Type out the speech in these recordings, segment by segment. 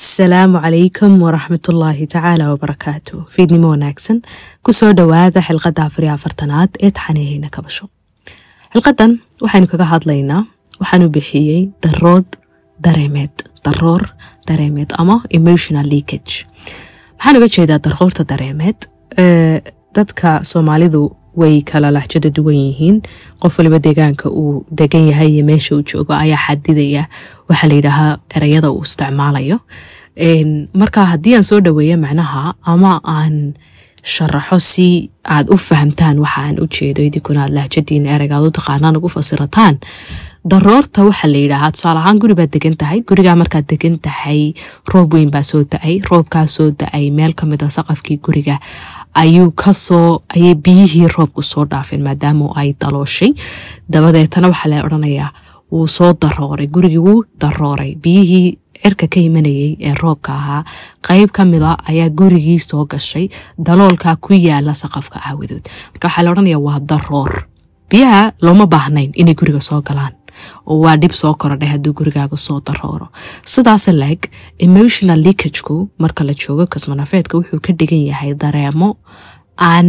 asalaamu calaykum waraxmatullaahi tacaala wabarakaatu fiidnimo wanaagsan ku soo dhowaada xilqadda afariyo afartanaad ee taxanihayna kabasho xilqadan waxaynu kaga hadlaynaa waxaanu bixiyey darood dareemeed daroor dareemeed ama emotional leakage maxaan uga jeedaa daroorta dareemeed dadka soomaalidu way kala lahjada duwan yihiin qof waliba deegaanka uu degan yahay iyo meesha uu joogo ayaa xadidaya waxaa layidhaahaa ereyada uu isticmaalayo marka haddii aan soo dhaweeya macnaha ama aan sharaxo si aad u fahamtaan waxaaan u jeedo idinkuna aad lahjadiina ereygaad u taqaanaan ugu fasirataan daroorta waxaa la yidhaahaa tusaale ahaan guribaad degan tahay gurigaa markaad degan tahay roob weyn baa soo da-ay roobkaa soo da-ay meel kamida ah saqafkii guriga ayuu kasoo ayay biyihii roobku soo dhaafeen maadaama ay dalooshay dabadeetana waxaa la odhanayaa wuu soo darooray gurigii wuu darooray biyihii cirka ka imanayay ee roobka ahaa qeyb ka mida ayaa gurigii soo gashay daloolka ku yaala saqafka aawadood marka waxaa la odhanayaa waa daroor biyaha looma baahnayn inay guriga soo galaan oo waa dhib soo korodhay hadduu gurigaaga soo darooro sidaase leg emotional likajku marka la joogo kasmanafeedka wuxuu ka dhigan yahay dareemo aan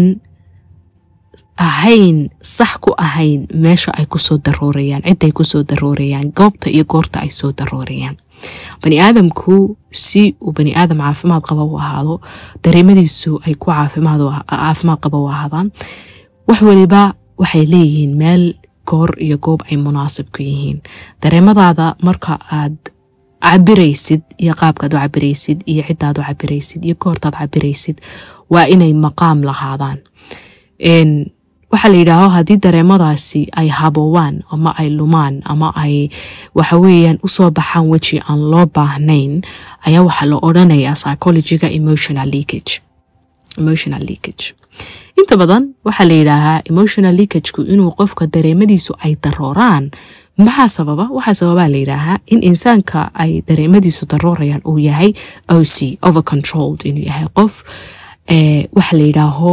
ahayn sax ku ahayn meesha ay kusoo daroorayaan cidday kusoo daroorayaan goobta iyo goorta ay soo daroorayaan bani aadamku si uu bani aadam caafimaad qaba u ahaado dareemadiisu ay ku ah, caafimaad qaba u ahaadaan wax waliba waxay leeyihiin meel goor iyo goob ay munaasib ku yihiin dareemadaada marka aad cabiraysid iyo qaabkaad u cabiraysid iyo ciddaad u cabiraysid iyo goortaad cabiraysid waa inay maqaam lahaadaan waxaa la yidhaaho haddii dareemadaasi ay habowaan ama ay lumaan ama ay waxaweyaan usoo baxaan weji aan loo baahnayn ayaa waxaa la odhanayaa psychologiga emotional leakage emotional leakage inta badan waxaa la yidhaahaa emotional leakagku inuu qofka dareemadiisu ay darooraan maxaa sababa waxaa sababaa la yidhaahaa in insaanka ay dareemadiisu daroorayaan uu yahay o c over inuu yahay qof eh, waxaa la yidhaaho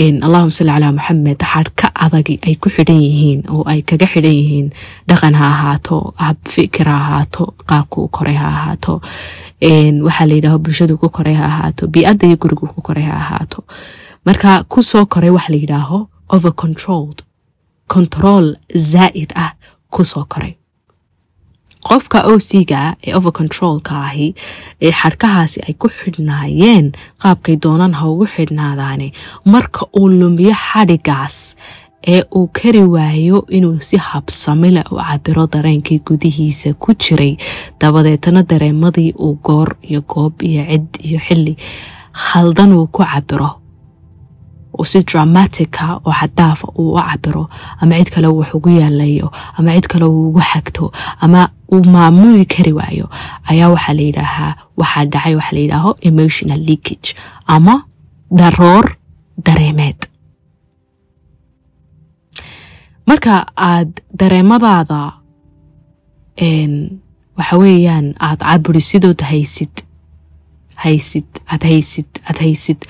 allahuma salli calaa maxamed xaar ka adagi ay ku xidhan yihiin oo ay kaga xidhan yihiin dhaqan ha ahaato habfikir ha ahaato qaabkuu koray ha ahaato waxaa layidhaah bulshadu ku koray ha ahaato bi iyo gurigu ku koray ha ahaato marka ku soo koray waxa la layidhaaho over controlled control zaa'id ah kusoo koray qofka o c-ga ee over controlka ahi ee xadhkahaasi ay ku xidhnaayeen qaabkay doonaan ha ugu xidhnaadaane marka uu lumiyo xadhigaas ee uu kari waayo inuu si habsamile u cabiro dareenkii gudihiisa ku jiray dabadeetana dareemadii uu goor iyo goob iyo cid iyo xilli khaldan uu ku cabiro uu si dramatica ah oo xadaafa ah uu u cabiro ama cid kale wax ugu yaalayo ama cid kale uu ugu xagto ama uu maamuli kari waayo ayaa waxaa la yidhaahaa waxaa dhacay waxaa la yidhaaho emotional leakage ama daroor dareemeed marka aad dareemadaada waxa weeyaan aad cabiri sidood haysid haysid aad haysid aad haysid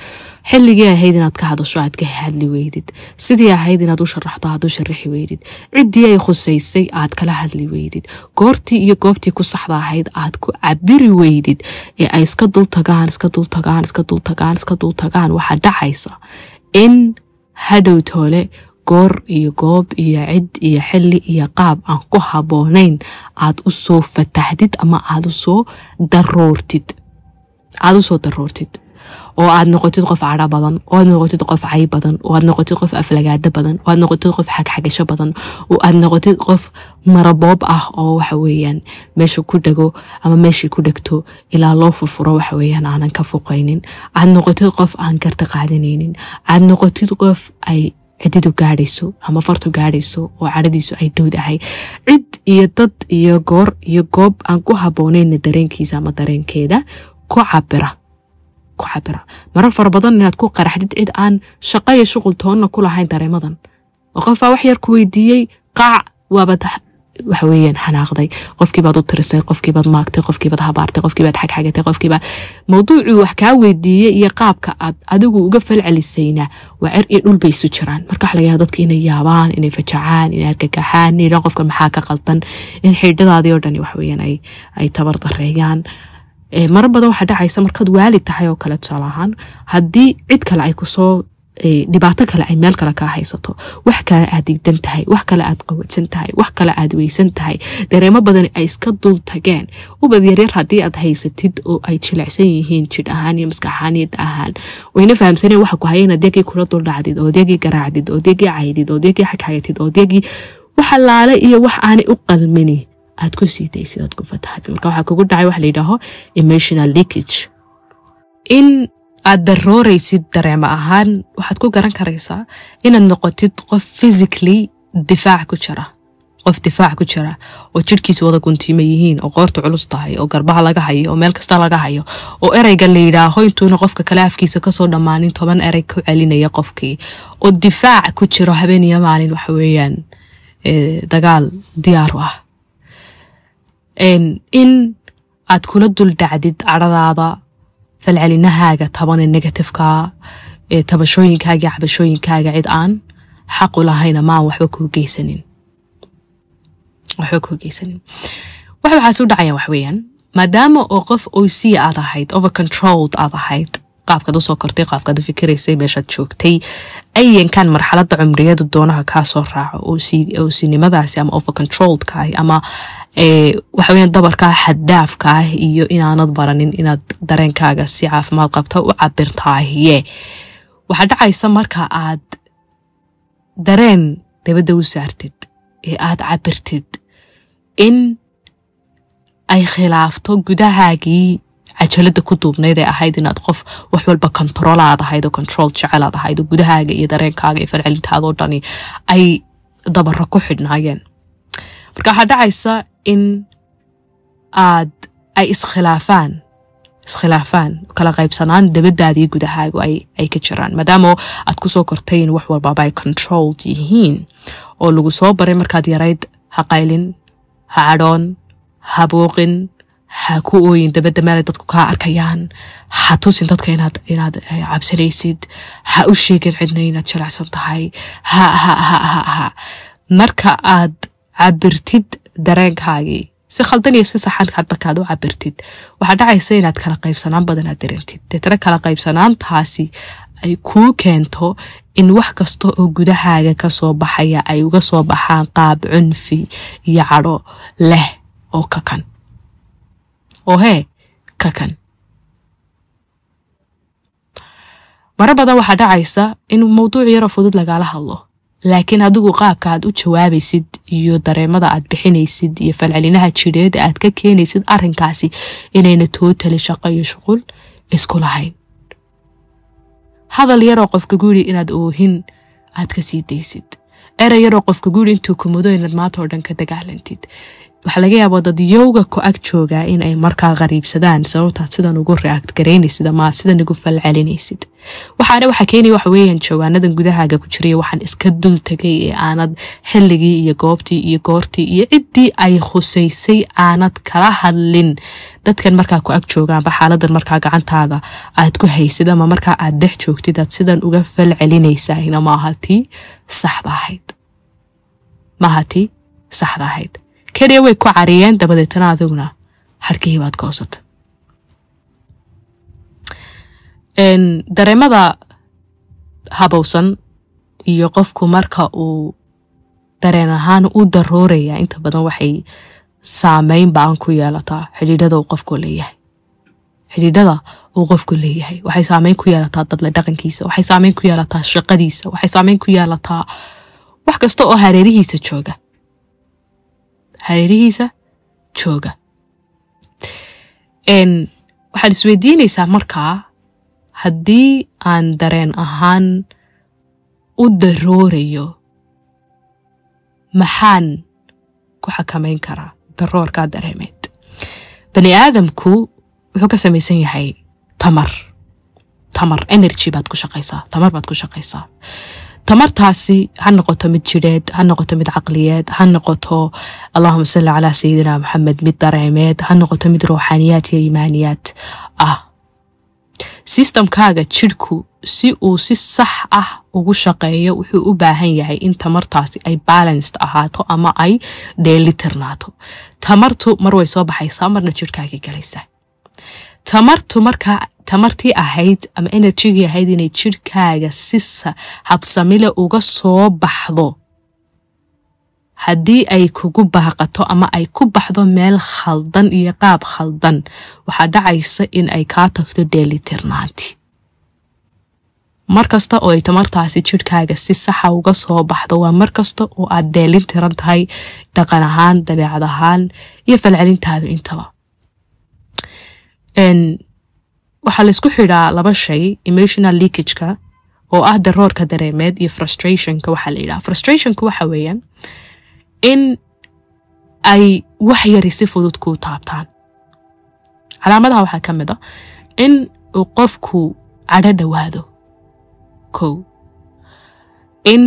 xilligii ahayd inaad ka hadasho aad ka hadli weydid sidii ahayd inaad u sharaxdo aad u sharaxi weydid ciddii ay khusaysay aad kala hadli weydid goortii iyo goobtii ku saxda ahayd aad ku cabiri weydid ee ay iska dultagaan iska dultagaan iska dultagaan iska dultagaan waxaa dhacaysa in hadhow toole goor iyo goob iyo cid iyo xili iyo qaab aan ku haboonayn aad u soo fatahdid ama aad usoo daroortid aada u soo daroortid oo aad noqotid qof cara badan oo aad noqotid qof cay badan oo aad noqotid qof aflagaado badan oo aad noqotid qof xagxagasho badan oo aad noqotid qof maraboob ah oo waxa weeyaan meesha ku dhego ama meeshai ku dhegto ilaa loo furfuro waxa weeyaan aanan ka fuqaynin aad noqotid qof aan karta qaadanaynin aad noqotid qof ay cididu gaadhayso ama fartu gaadhayso oo caradiisu ay dhowdahay cid iyo dad iyo goor iyo goob aan ku haboonayna dareenkiisa ama dareenkeeda ku cabira ku cabira marar fara badanna inaad ku qaraxdid cid aan shaqo iyo shuqul toonna ku lahayn dareemadan oo qofbaa wax yar ku weydiiyey qaac waabad waxa xanaaqday qofkiibaad u tirisay qofkiibaad maagtay qofkiibaad habaartay qofkiibaad xagxagatay qofkiibaad mawduucii wax kaa weydiiyey iyo qaabka aad adigu uga falcelisayna waa cer iyo dhul bay isu jiraan marka waxa laga yaaba dadka inay yaabaan inay fajacaan inay argagaxaan inay qofka maxaa ka qaldan in xiidhadaadii oo dhani wax weeyaan ay tabar dareeyaan Eh, mara badan waxaa dhacaysa markaad waalid tahay oo kale tusaale ahaan haddii cid kale ay kusoo eh, dhibaato kale ay meel kale kaa haysato wax kale aad digdan tahay wax kale aad qawadsan tahay wax kale aad weysan tahay dareemo badan ay iska dul tageen ubad yaryar haddii aad haysatid oo ay jilicsan yihiin jidh ahaan iyo maskax ahaan wayna fahamsaneen waxa ku haya inaad deegii kula duldhacdid oo deegii garaacdid oo deegii caydid oo deegii xagxagatid oo deegii wax allaale iyo wax aanay u qalmini aad ku sii daysid aad ku fataxaysid marka waxaa kugu dhacay wax layidhaaho emotional leakage in aad darooraysid dareema ahaan waxaad ku garan karaysaa inaad noqotid qof physically difaac ku jira qof difaac ku jira oo jirhkiisa wada guntiima yihiin oo qoorta culus tahay oo garbaha laga hayo oo meel kasta laga hayo oo ereyga layidhaaho intuuna qofka kale afkiisa kasoo dhammaanin toban erey ku celinaya qofkii oo difaac ku jiro habeeniyo maalin waxa dagaal diyaaru ah in aad kula dul dhacdid caradaada falcelinahaaga tabane negatifeka tabashooyinkaaga iyo cabashooyinkaaga cid aan xaqu lahayna maan waxba kuu geysanin waxba kuu geysanin wax waxaas u dhacaya waxweeyaan maadaama oo qof oysiya aad ahayd over controlled aad ahayd qaabkaad usoo kortay qaabkaad fikiraysay meeshaad joogtay ayankan marxalada cumriyada doonaha kaasoo raaco oosinimadaasi ama overcontroledka ah ama waxaweya dabarkaa xaddaafka ah iyo inaanad baranin inaad dareenkaaga si caafimaad qabta u cabirtaahiye waxaa dhacaysa marka aad dareen dabadda u saartid ee aad cabirtid in ay khilaafto gudahaagii cajalada ku duubnayd ee ahayd inaad qof wax walba control aad ahayd oo control jecel aad ahayd oo gudahaaga iyo dareenkaaga iyo falcelintaadoo dhani ay dabaro ku xidhnaayeen marka waxaa dhacaysa in aad ay iskhilaafaan iskhilaafaan kala qaybsanaan dabadaadii iyo gudahaagu ay ka jiraan maadaama aad kusoo kortay in wax walbaba ay controlled yihiin oo lagu soo baray markaad yarayd ha qaylin ha cadhoon ha buuqin ha ku ooyin dabadda meelay dadku kaa arkayaan ha tusin dadka inaad inaad eh, cabsanaysid ha u sheegin cidna inaad jaracsan tahay ha ha ha ha ha marka aad cabirtid dareenkaagii si khaldan iyo si saxan hadbakaad u cabirtid waxaa dhacaysa inaad kala qaybsanaan badan aad darantid deetana kala qaybsanaantaasi ay kuu keento in wax kasta oo gudahaaga kasoo baxaya ay uga soo baxaan qaab cunfi iyo cadho leh oo ka kan ohe ka kan maro badan waxaa dhacaysa in mawduuc yaroo fudud lagaala hadlo laakiin adigu qaabka aad u jawaabaysid iyo dareemada aad bixinaysid iyo falcelinaha jidheed aad ka keenaysid arrinkaasi inayna tootali shaqo iyo shuqul isku lahayn hadal yaroo qofka guuri inaad oohin aad ka sii daysid erey yaroo qofka guuri intuu kumudo inaad maanta oo dhan ka dagaalantid waxaa laga yaabaa dad yowga ku ag joogaa in ay markaa qariibsadaan sababtaad sidan ugu react garaynaysid ama sidan ugu falcelinaysid waxaana waxaa keenaya waxa weeyaan jawaanadan gudahaaga ku jiray waxaan iska dul ee aanad xilligii iyo goobtii iyo goortii iyo ciddii ay khusaysay aanad kala hadlin dadkan markaa ku ag joogaanba xaaladan markaa gacantaada aad ku haysid ama markaa aad dex joogtid aad sidan uga falcelinaysaahina maaha saxda ahayd maaha saxda ahayd keliya way ku cariyeen dabadeetana adiguna harkihii baad goosata dareemada habowsan iyo qofku marka uu dareen ahaan u darooraya inta badan waxay saameyn baan ku yeelataa xidhiidhada uu qofku leeyahay xidhiidhada uu qofku leeyahay waxay saameyn ku yeelataa dadle dhaqankiisa waxay saameyn ku yeelataa shaqadiisa waxay saameyn ku yeelataa wax kasta oo hareerihiisa jooga hareerihiisa jooga waxaad isweydiinaysaa markaa haddii aan dareen ahaan u daroorayo maxaan ku xakamayn karaa daroorkaa dareemeed bani aadamku wuxuu ka samaysan yahay tamar tamar energy baad ku shaqaysaa tamar baad ku shaqaysaa tamartaasi ha noqoto mid jireed ha noqoto mid caqliyeed ha noqoto allahuma salli calaa sayidina maxamed mid dareemeed ha noqoto mid ruuxaaniyaad iyo iimaaniyaad ah sistamkaaga jidhku si uu si sax ah ugu shaqeeyo wuxuu u baahan yahay in tamartaasi ay balanced ahaato ama ay dheelitirnaato tamartu mar way soo baxaysaa marna jidhkaaga galaysaa tamartu marka tamartii ahayd ama energigii ahayd inay jirkaaga si habsamile uga soo baxdo haddii ay kugu baaqato ama ay ku baxdo meel khaldan iyo qaab khaldan waxaa dhacaysa in ay kaa tagto deelitirnaanti markasta oo ay tamartaasi jirkaaga si saxa uga soo baxdo waa markasta oo aad deelin tiran tahay dhaqan ahaan dabeecad ahaan iyo falcelintaada intaba waxaa laysku xidhaa laba shay emotional leakageka oo ah daroorka dareemeed iyo frustrationka waxaa la yidhaha frustrationka waxa weeyaan in ay wax yari si fudud kuu taabtaan calaamadaha waxaa ka mid a ah, in uu qofku cadho dhowaado kow in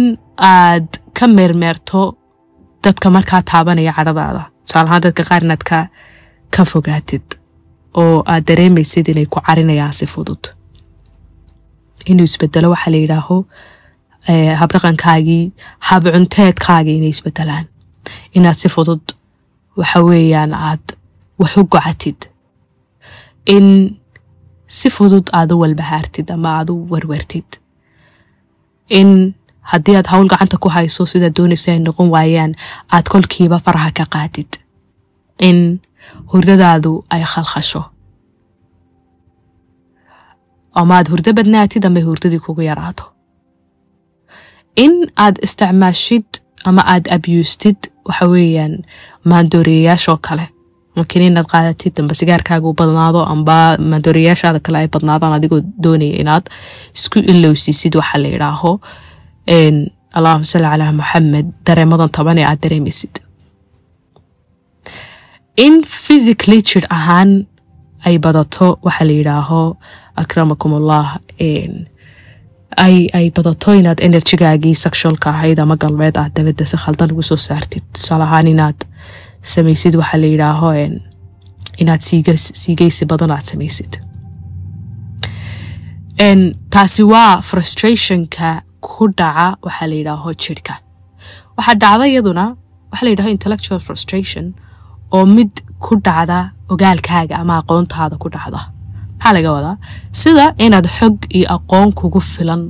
aad ka meermeerto dadka markaa taabanaya cadhadaada tusaalahaan dadka qaar inaad ka ka fogaatid oo aad dareemaysid inay ku carinayaan si fudud inuu isbedelo waxaa la yidhaaho eh, habdhaqankaagii habcunteedkaagii inay isbedelaan inaad si fudud waxa weeyaan aad wax u gocatid in si fudud aad u walbahaartid ama aad u warwartid in haddii aad hawl gacanta ku hayso sidaad doonaysa ay noqon waayaan aad kolkiiba faraha ka qaadid in hurdadaadu ay khalkhasho amaaad hurdo badnaatid ama hurdadii kugu yaraato in aad isticmaashid ama aad abyuustid waxa weeyaan maandooreeyayaashoo kale makin inaad qaadatid amba sigaarkaaga badnaado amba maandooriyayaashaada kale ay badnaadaan adigoo doonaya inaad isku ilowsiisid waxaa la yidhaaho allahuma salli calaa muxamed dareemadan taban ee aad dareemaysid in physically jir ahaan ay badato waxaa la yidhaaho akramakum ullah ay badato inaad enerjigaagii sexualka ahayd ama galbeed aad dabadda si khaldan ugu soo saartid tusaale ahaan inaad samaysid waxaa la yidhaaho inaad siigeysi badan aad samaysid taasi waa frustrationka ku dhaca waxaa la yidhaaho jirka waxaa dhacda iyaduna waxaa la yidhaaho intellectual frustration oo mid ku dhacda ogaalkaaga ama aqoontaada ku dhacda maxaa laga wadaa sida inaad xog iyo aqoon kugu filan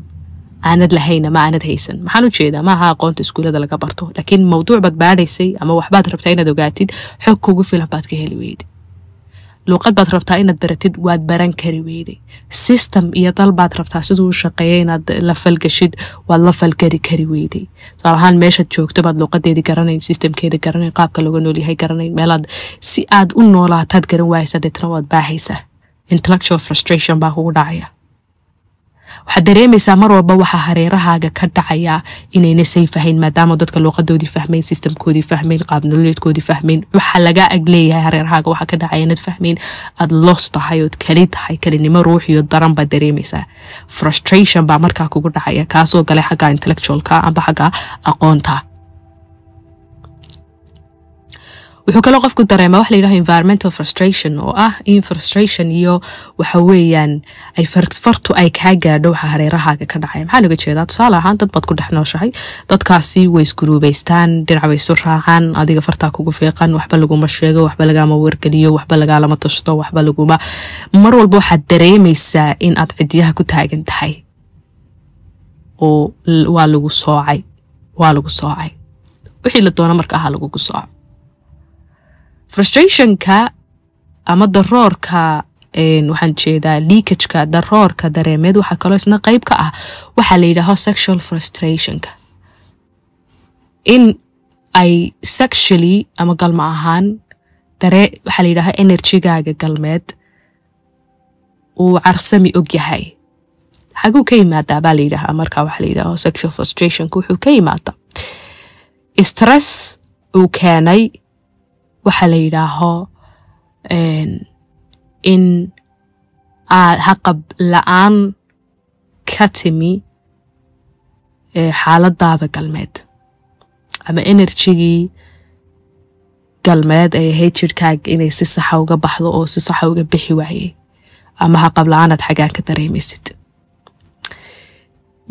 aanad lahayn ama aanad haysan maxaan u jeedaa maaha aqoonta iskuulada laga barto laakiin mawduuc baad baadhaysay ama waxbaad rabtaa inaad ogaatid xog kugu filan baad ka heli weydid luuqad baad rabtaa inaad baratid waad baran kari weyday system iyo dal baad rabtaa siduu u shaqeeya inaad la falgashid waad la falgari kari weyday ahaan meeshaad joogto baad luuqadeedi garanayn systemkeeda garanayn qaabka looga noolyahay garanayn meelaad si aad u noolaataad garan waahaysaa deetna waad baahaysaa intellectual frustration baa kugu dhacaya waxaad dareemaysaa mar walba waxaa hareerahaaga ka dhacaya inayna sayfahayn maadaama dadka luuqadoodii fahmayn sistamkoodii fahmayn qaabnololeedkoodii fahmayn waxaa lagaa ag leeyahay hareerahaaga waxaa ka dhacaya inaad fahmayn aada los tahay ood kali tahay kalinimo ruuxiyo daran baad dareemaysaa frustration baa markaa kugu dhacaya kaasoo galay xagga intellectualka amba xagga aqoonta wuxuu kaloo qofku dareemaa wax layidhaho environmental frustration oo ah in frustration iyo waxa weeyaan ay fartu ay kaa gaadho waxa hareerahaaga ka dhacaya maxaa laga jeedaa tusaale ahaan dad baad ku dhex nooshahay dadkaasi way isguruubaystaan dhinac way isu raacaan adiga fartaa kugu fiiqan waxba laguma sheego waxba lagaama wargeliyo waxba lagaalama tashto waxba laguma mar walba waxaad dareemaysaa in aad cidyaha ku taagan tahay oo waa lagu soocay waa lagu soocay wixii la doona marka ahaa lagugu sooco frustrationka ama daroorka waxaan jeedaa liikajka daroorka dareemeed waxaa kaloo isna qeyb ka ah waxaa la yidhaaho sexual frustrationka in ay sexually ama galmo ahaan dare waxaa la yidhaahaa enerjigaaga galmeed uu carsami og yahay xaguu ka yimaadaa baa la yidhaahaa markaa waxaa la yidhaaho sexual frustrationka wuxuu ka yimaadaa stress uu keenay waxaa la yidhaaho eh, in aad haqab la-aan ka timi eh, xaaladaada galmeed ama energigii galmeed ay ahayd jirkaaga inay si saxa uga baxdo oo si saxa uga bixi waayey ama haqab la-aanaad xagaan ka dareemaysid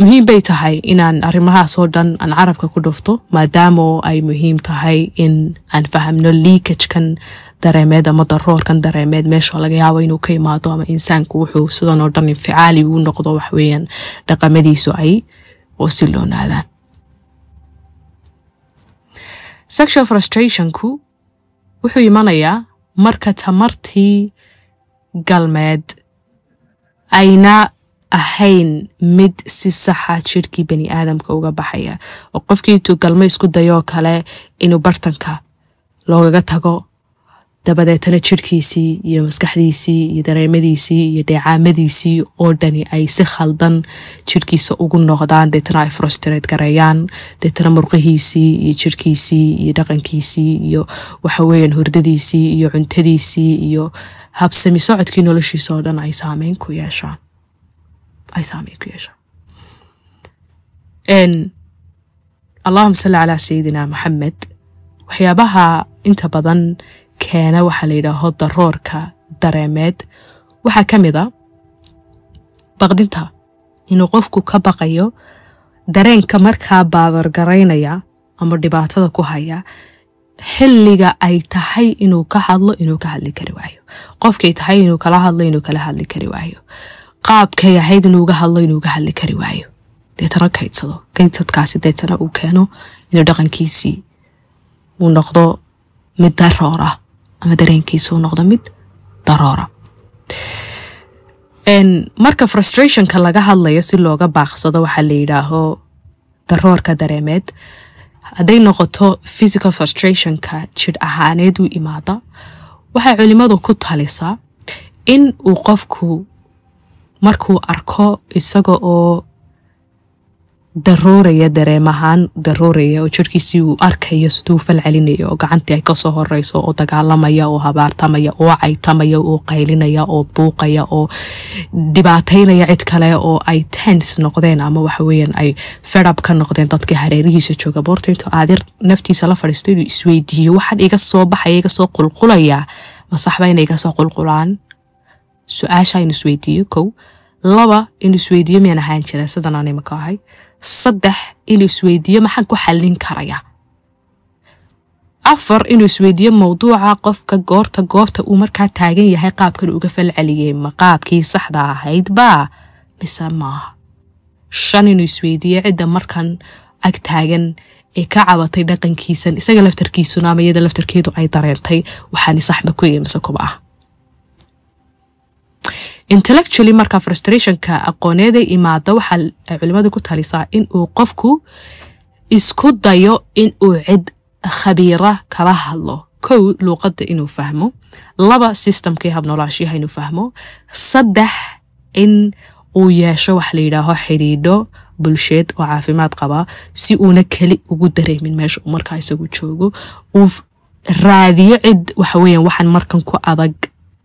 muhiim bay tahay inaan arrimahaas dhan aan carabka ku dhufto maadaamo ay muhiim tahay in aan fahamno liikajkan dareemeed ama daroorkan dareemeed meesha laga yaabo inuu ka imaado ama insaanku wuxuu sidan oo dhan inficaali uu noqdo waxweeyaan dhaqamadiisu ay siloonaadaan sexual frustrationku wuxuu imanayaa marka tamartii galmeed ayna ahayn mid si saxa ah jirkii bani aadamka uga baxaya oo qofkii galmo isku dayoo kale inuu bartanka loogaga tago dabadeetana jirkiisii iyo maskaxdiisii iyo dareemadiisii iyo dheecaamadiisii oo dhani ay si khaldan jirkiisa ugu noqdaan deetana ay frustrate gareeyaan deetana murqihiisii iyo jirkiisii iyo dhaqankiisii iyo waxaweeyaan hordadiisii iyo cuntadiisii iyo habsami socodkii noloshiisa oo dhan ay saameyn ku yeeshaan ay saamiy ku yeesha allahuma salli calaa sayidina maxamed waxyaabaha inta badan keena waxaa la yidhaaho daroorka dareemeed waxaa ka mid a baqdinta inuu qofku ka baqayo dareenka markaa baadargaraynaya ama dhibaatada ku haya xilliga ay tahay inuu ka hadlo inuu ka hadli kari waayo qofkay tahay inuu kala hadlo inuu kala hadli kari waayo qaabkay ahayd inuuga hadlo inuuga hadli kari waayo deetana kaydsado kaydsadkaasi deetana uu keeno inuu dhaqankiisii uu noqdo mid daroora ama dareenkiisi uu noqdo mid daroora marka frustrationka laga hadlayo si looga baaqsado waxaa la yidhaaho daroorka dareemeed hadday noqoto physical frustrationka jir ahaaneed u imaada waxay culimmadu ku talisaa in uu qofku markuu arko isaga oo daruuraya dareemahaan daruuraya oo jirkiisii uu arkayo siduu fal celinaya oo gacantii ay kasoo horeyso oo dagaalamaya oo habaartamaya oo caytamaya oo qaylinaya oo buuqaya oo dhibaataynaya cid kale oo ay tens noqdeen ama waxaweyaan ay fedab ka noqdeen dadka hareerihiisa jooga boorta intuu aadir naftiisa la fadhiisto inuu isweydiiyo waxaan iga soo baxaya iga soo qulqulaya masaxba inay iga soo qulqulaan su-aasha in isweydiiyo kow laba in isweydiiyo miyaan ahaan jireen sidan aan imaka ahay saddex in isweydiiyo maxaan ku xallin karayaa afar inuu isweydiiyo mawduuca qofka goorta goobta uu markaa taagan yahay qaabkan uga falceliyey ma qaabkii saxda ahayd baa mise maaha shan inuu isweydiiyo cidda markan ag taagan ee ka cabatay dhaqankiisan isaga laftarkiisuna ama iyada laftarkeedu ay dareentay waxaani sax ma ku iimise kuba ah intellectually markaa frustrationka aqooneeday imaada waxaa culimadu ku talisaa in uu qofku isku dayo in uu cid khabiira kala hadlo kow luuqadda inuu fahmo laba systemkii habnoolaashiyaha inuu fahmo saddex in uu yeesho wax la yidhaaho xidhiidho bulsheed oo caafimaad qabaa si uuna keli ugu dareemin meesha uu markaa isagu joogo uu raadiyo cid waxaweyan waxaan markan ku adag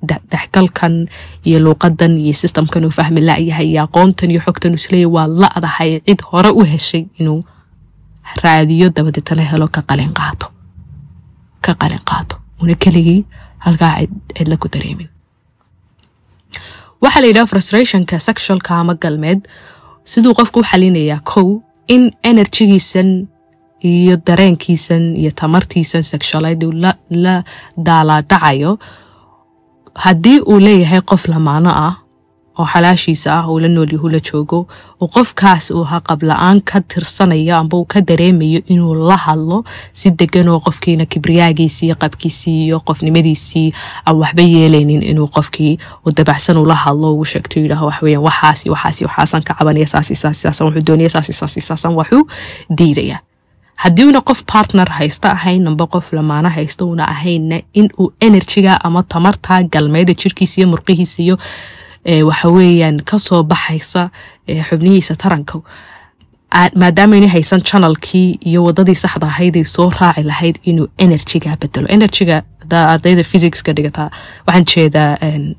dhexgalkan iyo luuqadan iyo sistamkan uu fahmi layahay iyo aqoontan iyo xogtan uu isleeya waa la adahay cid hore u heshay inuu raadiyo dabadeetana helo ka qalin qaato ka qalin qaato una keligii halkaa cidla ku dareemin waxaa la yidhaha frustrationka sexualka ama galmeed siduu qofku u xalinayaa kow in enerjigiisan iyo dareenkiisan iyo tamartiisan sexualid la daalaadhacayo haddii uu leeyahay qof lamaano ah oo xalaashiisa ah uu la nool yahu la joogo oo qofkaas uu haqabla-aan ka tirsanayo amba uu ka dareemayo inuu la hadlo si deganoo qofkiina kibriyaagiisii qabkiisii iyo qofnimadiisii aan waxba yeelaynin inuu qofkii u dabacsan ula hadlo ugu sheegto yidhaah waxweyan waxaasi waxaasi waxaasan ka cabanaya saas saas saas wuxuu doonaya saas saas saasaan waxuu diidaya haddiiuna qof bartner haysta ahaynanba qof lamaano haysta uuna in uu enerjiga ama tamartaa galmeyda jirkiisa iyo murqihiisa iyo waxaweyaan kasoo baxaysa xubnihiisa taranka maadaamana haysan janalkii iyo wadadii saxda ahayd soo raaci lahayd inuu enerjiga bedelo enerjiga ardayda fysiska dhigata waxaan jeedaa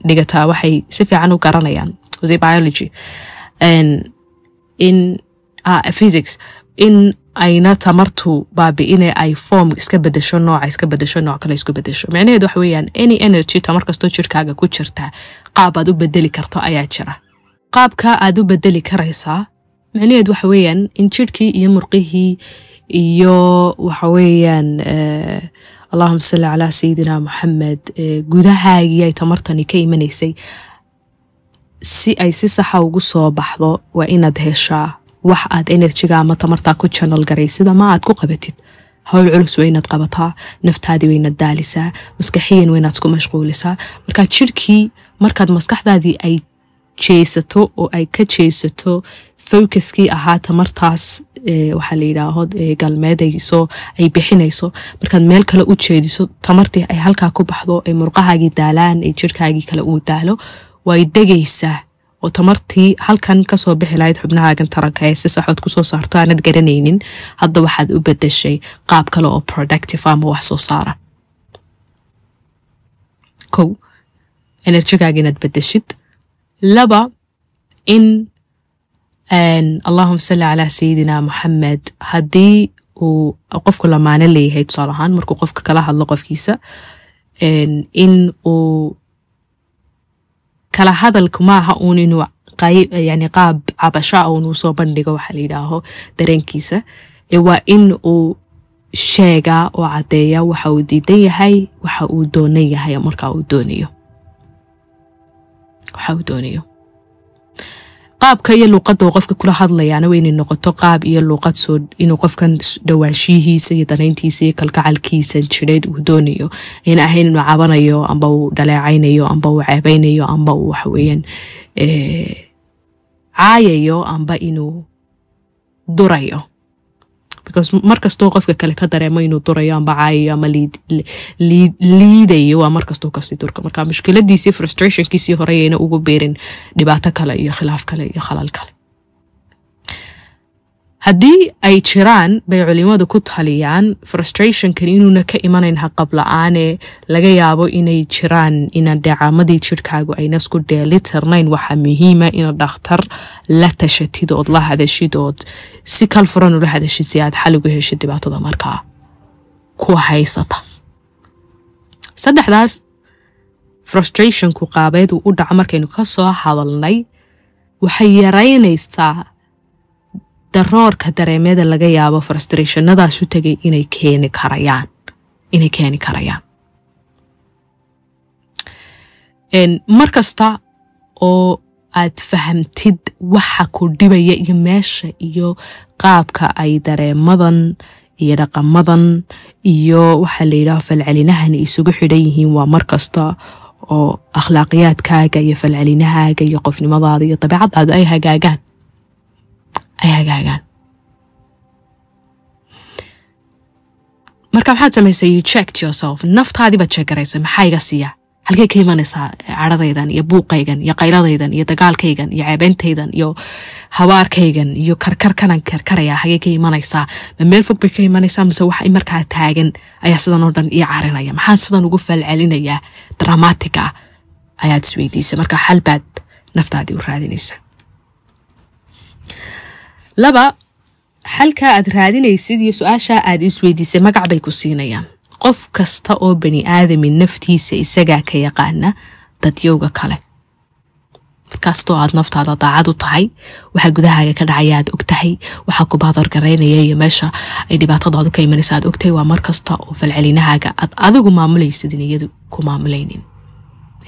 dhigataa waxay si fiican u garanayaan biology in ah, physics in ayna tamartu baabiine ay form iska bedesho nooca iska bedesho nooc kale isku bedesho micnaheed waxa weeyaan any energy tamar kastoo jirkaaga ku jirta qaab aad u bedeli karto ayaa jira qaabka aad u bedeli karaysaa micnaheed waxa weeyaan in jirhkii iyo murqihii iyo waxa weeyaan eh, allahuma salli calaa sayidina moxamed eh, gudahaagii ay tamartani ka imanaysay si ay si saxa ugu soo baxdo waa inaad heshaa wax aad enerjiga ama tamartaa ku janal garaysida ama aad ku qabatid howl culus weynaad qabataa naftaadii weynaad daalisaa maskaxiyan weynaad isku mashquulisaa markaa jirkii markaad maskaxdaadii ay jeesato oo ay ka jeesato focuskii ahaa tamartaas waxaa layidhaaho galmeedayso ay bixinayso markaad meel kale u jeediso tamartii ay halkaa ku baxdo ay murqahaagii daalaan ay jirkaagii kale uu daalo way degaysaa oo tamartii halkan kasoo bixi lahayd xubnahaagan taranka ee si saxood kusoo saarto aanad garanaynin hadda waxaad u bedeshay qaab kale oo productive ama wax soo saara kow enerjigaaga inaad bedeshid laba in allahuma salli calaa sayidina moxamed haddii uu qofku lamaane leeyahay tusaale ahaan markuu qofka kala hadlo qofkiisa in uu kala hadalku maaha uun inuu yani qaab cabashaa unuu soo bandhigo waxaa yidhaaho dareenkiisa ee waa in uu sheegaa oo caddeeyaa waxa uu diidan yahay waxa uu doonan yahay markaa uu doonayo waxa uu doonayo qaabka iyo luuqadda oo qofka kula hadlayaana waa inay noqoto qaab iyo luuqad soo inuu qofkan dhawaanshiyihiisa iyo danayntiisa iyo kalgacalkiisa jidheed uu doonayo ayna ahayn inuu cabanayo amba uu dhaleecaynayo amba uu ceebaynayo amba uu waxaweyaan caayayo amba inuu durayo markastuu qofka kale ka dareemo inuu durayo amba caayayo ama liidayo waa markastuu kasii durka marka mushkiladiisii frustrationkiisii horeyayna ugu biirin dhibaato kale iyo khilaaf kale iyo khalal kale haddii ay jiraan bay culimadu ku taliyaan frustrationkan inuuna ka imanayn haqabla aanee laga yaabo inay jiraan inaan deecaamadii jirkaagu ayna isku dheeli tirnayn waxaa muhiima inaad dhakhtar la tashatid ood la hadashid ood si kal furan ula hadashid si aad xal ugu heshid dhibaatada markaa ku haysata saddexdaas frustrationku qaabeed uu u dhaco markaynu ka soo hadalnay waxay yaraynaysaa daroorka dareemeeda laga yaabo frustrationadaasu tegay inay keeni karayaan inay keeni karayaan mar kasta oo aad fahamtid waxa ku dhibaya iyo meesha iyo qaabka ay dareemadan iyo dhaqamadan iyo waxaa la yidhaah falcelinahan isugu xidhan yihiin waa mar kasta oo akhlaaqiyaadkaaga iyo falcelinahaaga iyo qofnimadaada iyo dabeecadaada ay hagaagaan ayaa hagaagaan marka maxaad samaysay checked yourself naftaadii baad maxaa iga siiya halkey ka imanaysaa cadhadaydan iyo buuqaygan iyo qayladaydan iyo dagaalkaygan iyo ceebeyntaydan iyo habaarkaygan iyo karkarkanan karkaraya hagee ka imanaysaa ma meel fog bay ka imanaysaa mise waxa markaa taagan ayaa sidan oo dhan io carinaya maxaan sidan ugu falcelinayaa dramaatiga ah, ayaad isweydiisa marka xal baad naftaadii u raadinaysa laba xalkaa aad raadinaysid iyo su aasha aad isweydiisay magac bay ku siinayaan qof kasta oo bani aadami naftiisa isagaa ka yaqaana dadyowga kale markaastoo aad naftaada daacad u tahay waxaa gudahaaga ka dhacaya aad og tahay waxaa kubaadargaraynaya iyo meesha ay dhibaatadaadu ka imanaysa aad ogtahay waa markasta oo falcelinahaaga aad adigu maamulaysidin iyadu ku maamulaynin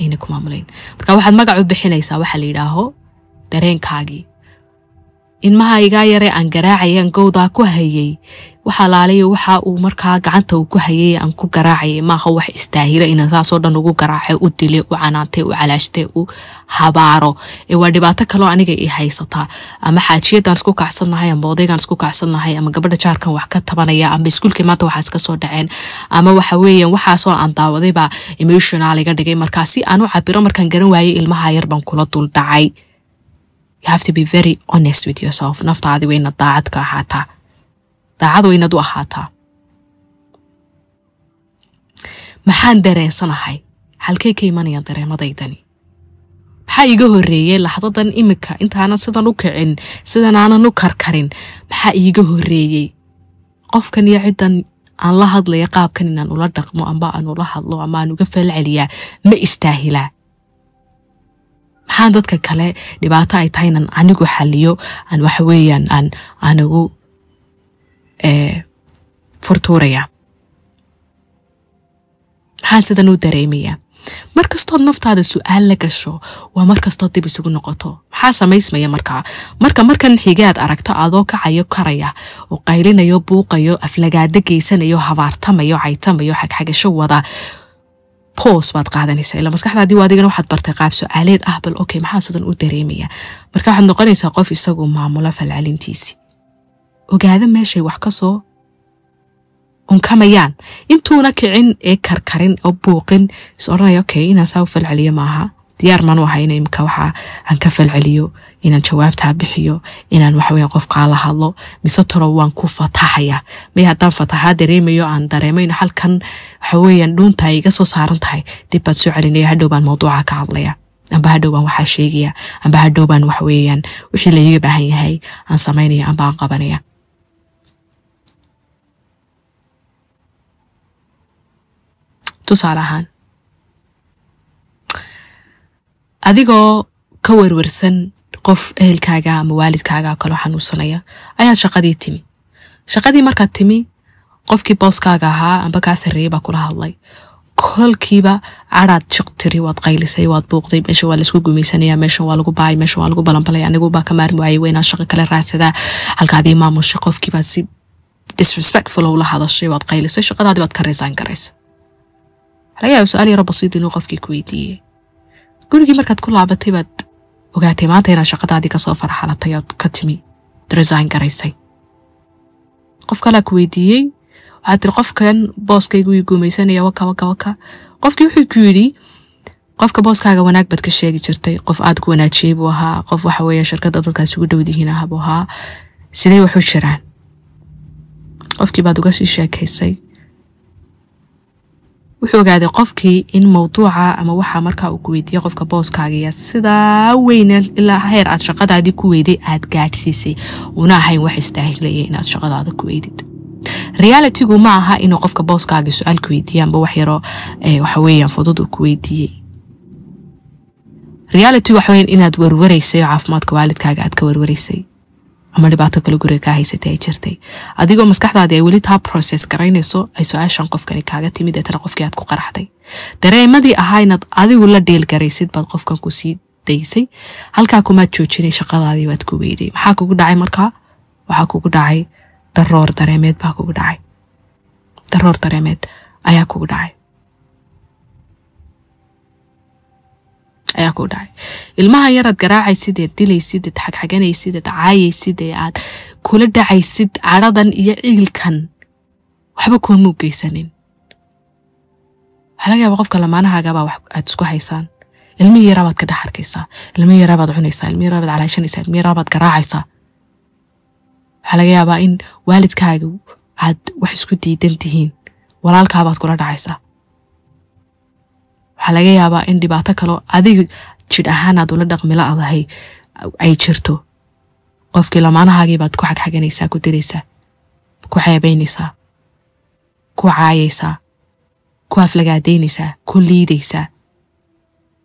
ayna ku maamulayn marka waxaad magacu bixinaysaa waxaa la yidhaaho dareenkaagii ilmaha igaa yaree aan garaacayaan gowdaa ku hayay waxalaalayo waxa uu markaa gacanta ku hayay aan ku garaacayay maaha wax istaahira inaan saasoo dhan ugu garaace u dile u canaante u calaashte u habaaro e waa dhibaato kaloo aniga i haysataa ama xaajiyadaan isku kacsannahay ama odaygaan isku kacsannahay ama gabadha jaarkan wax ka tabanaya ama iskuulkii maanta waxaa iska soo dhaceen ama waxa weeyaan waxaasoo aan daawaday baa emotional dhigay markaa si aan u cabiro markaan garan waayay ilmaha yar baan kula duldhacay you have to be very honest with yourself naftaadi waa inaad daacad ka ahaataa daacad waynad u ahaataa maxaan dareensanahay halkey ka imanayaan dareemadaydani maxaa iiga horeeyey laxdadan iminka intaanan sidan u kicin sidan aanan u karkarin maxaa iiga horeeyey qofkan iyo ciddan aan la hadlaya qaabkan inaan ula dhaqmo amba aan ula hadlo ama aan uga falceliyaa ma istaahilaa maxaan dadka kale dhibaato ay tahay inaan anigu xaliyo aan waxa weeyaan aan anigu eh, furtuuraya maxaan sidan u dareemayaa mar naftaada su-aal la gasho waa markastood dib isugu noqoto maxaa samaysmaya markaa marka markan xigaad aragto adoo kacayo karaya oo qaylinayo buuqayo aflagaado geysanayo habaartamayo caytamayo xagxagasho wada pos baad qaadanaysaa ila maskaxda adii adigana waxaad bartay qaab so-aaleed ah bal okay maxaa sidan u dareemaya marka waxaad noqonaysaa qof isagu maamulo falcelintiisi ogaada meeshay wax ka soo unkamayaan intuuna kicin ee karkarin oo buuqin is odhanaya okay inaan saa u falceliyo maaha diyaar maan u ahay in imika waxa aan ka falceliyo inaan jawaabtaa bixiyo inaan waxaweya qofkaa la hadlo mise toro waan ku fataxaya may haddaan fataxaa dareemayo aan dareemayno halkan waxaweeyaan dhuunta ay iga soo saaran tahay dib baad soo celinaya hadhow baan mawduuca ka hadlaya amba hadhowbaan baan waxaa sheegaya amba hadhow waxaweeyaan wixii laiga baahan yahay aan samaynaya amba aan qabanaya tusaale ahaan adigoo ka werwersan qof ehelkaaga ama waalidkaaga kaloo xanuunsanaya ayaad shaqadii timi shaqadii markaad timi qofkii booskaaga ahaa amba kaa sarreeyey baa kula hadlay kolkiiba caraad shiqtiri waad qaylisay waad buuqday meesha waa laisku gumaysanaya meeshan waa lagu baay meeshan waa lagu balanbalay anigubaa ka maarmi waayay waa shaqo kala raadsadaa halkaadii maamushay qofkiibaad si disrespectful ah ula hadashay waad qaylisay shaqadaadii baad ka reesaan garaysa laga yaaba su-aal yaro basiid inuu qofkii ku weydiiyey gurigii markaad ku laabatay baad ogaatay maanta inaad shaqadaadii kasoo farxalatay ood ka timi resign garaysay qof kalaa ku weydiiyey waxaad tiri qofkan booskaygu ii guumaysanaya waka waka waka qofkii wuxuu ku yidhi qofka booskaaga wanaag baad ka sheegi jirtay qof aad ku wanaajiyey buu ahaa qof waxa weeye shirkadda dadkaas ugu dhowdihiin ahabuu ahaa siday waxu jiraan qofkii baad uga sii sheekaysay wuxuu ogaaday qofkii in mawduuca ama waxaa markaa uu ku weydiiyey qofka booskaagaya sidaa weyna ilaa heer aad shaqadaadii ku weyday aad gaadhsiisay una ahayn wax istaahiglaya inaad shaqadaada ku weydid realitigu ma aha inuu qofka booskaaga su-aal ku weydiiyaanba wax yaroo eh, waxa fudud uu ku weydiiyey realitigu waxaweyan inaad warwaraysay oo caafimaadka waalidkaaga aad ka warwaraysay ama dhibaato kale guriga kaa haysatay ay jirtay adigoo maskaxdaadii ay weli taa process garaynayso ay su-aashan qofkani kaaga timid ee qofkii aad ku qaraxday dareemadii ahaa inaad adigu la dheelgaraysid baad qofkan ku sii daysay halkaa kumaad joojinay shaqadaadii waad ku weyday maxaa kugu dhacay markaa waxaa kugu dhacay daroor dareemeed baa kugu dhacay daroor dareemeed ayaa kugu dhacay ayaa ku dhacay ilmaha yaraad garaacaysid eed dilaysid eed xagxaganaysid eed caayaysid ee aad kula dhacaysid cadhadan iyo ciilkan waxba koonmuu geysanin waxaa laga yaaba qofka lamaanahaagabaa aad isku haysaan ilmihii yaraa baad ka dhex arkaysaa ilmihii yaraa baad cunaysaa ilmihii yaraa baad calaashanaysaa ilmihii yaraa baad garaacaysaa waxaa laga yaabaa in waalidkaaga aad wax isku diidan tihiin walaalkaabaad kula dhacaysaa waxaa laga yaabaa in dhibaato kaleo adiga jidh ahaanaad ula dhaqmila adahay ay jirto qofkii lamaanahaagii baad ku xagxaganaysaa ku diraysaa ku xeebaynaysaa ku caayaysaa ku aflagaadaynaysaa ku liidaysaa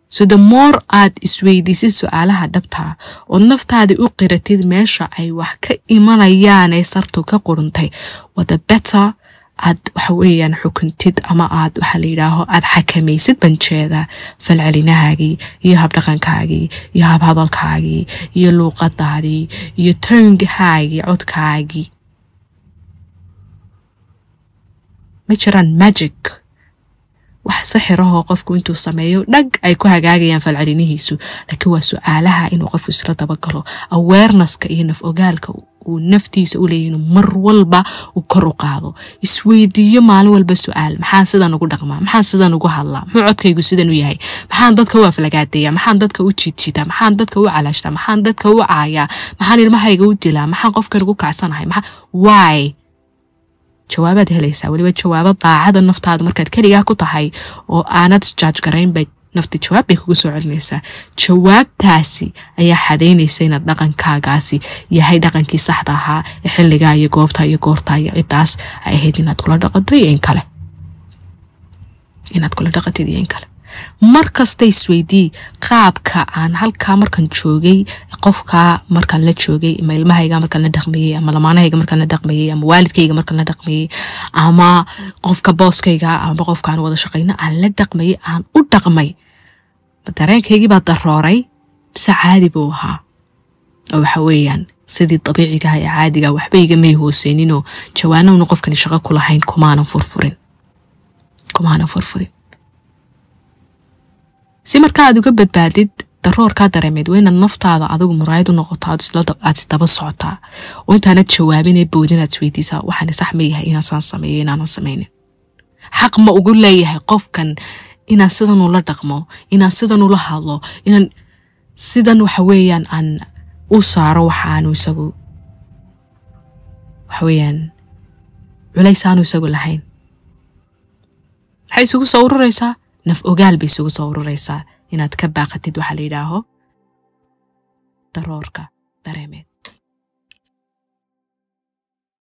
so the more aad isweydiisid su-aalaha dhabtaa ood naftaadii u qiratid meesha ay wax ka imanayaanee sartu ka quruntay wada better aad waxaweeyaan xukuntid ama aad waxaa la yidhaaho aad xakamaysid banjeeda falcelinahaagii iyo habdhaqankaagii iyo habhadalkaagii iyo luuqadaadii iyo toongahaagii codkaagii ma jiraan magic wax sixirahoo qofku intuu sameeyo dhag ay ku hagaagayaan falcelinihiisu laakiin waa su-aalaha inuu qofku isla dabagalo awarenesska iyo naf ogaalka uu naftiisa u leeyihin mar walba uu kor u qaado isweydiiyo maalin walba su-aal maxaan sidan ugu dhaqmaa maxaan sidan ugu hadlaa muxuu codkaygu sidan u yahay maxaan dadka u aflagaadeeyaa maxaan dadka u jiidjiitaa maxaan dadka u calaashtaa maxaan dadka u caayaa maxaan ilmahayga u dilaa maxaan qof ugu kacsanahay maxaa wy jawaabaad helaysaa weliba jawaabo daacada naftaada markaad keligaa ku tahay oo aanad isjaaj garaynbay nafta jawaab bay kuga soo celinaysaa jawaabtaasi ayaa xadaynaysa inaad dhaqankaagaasi yahay dhaqankii saxda ahaa ee xilligaa iyo goobtaa iyo goortaa iyo ciddaas ay ahayd inaad kula dhaqatid iyo in kale markasta isweydii qaabka aan halkaa markan joogay qofka markaan la joogay ama ilmahayga markaan la dhaqmayey ama lamaanahayga markaan la dhaqmayey ama waalidkayga markaan la dhaqmayey ama qofka booskayga ama qofkaan wada shaqayno aan la dhaqmayey aan u dhaqmay dareenkaygii baa darooray mise caadi buu ahaa oo waxa weeyaan sidii dabiicigaha ah ee caadiga waxba igamay hooseyninoo jawaanowna qofkani shaqo kulahayn kumaanan furfurin kumaanan furfurin si markaa aad uga badbaadid daroorkaa dareemeed waa inaad naftaada adigu muraayad u noqoto aad isdaba socotaa oo intaanad jawaabinee boodin aad isweydiisaa waxaan sax ma yahay inaasaan sameeyo inaanan samaynin xaq ma ugu leeyahay qofkan inaan sidan ula dhaqmo inaan sidan ula hadlo inaan sidan waxa weeyaan aan u saaro waxaanu isagu waxaweyaan culays aanu isagu lahayn waxay isugu soo ururaysaa naf ogaal bay isugu soo ururaysaa inaad ka baaqatid waxaa la yidhaaho daroorka dareemeed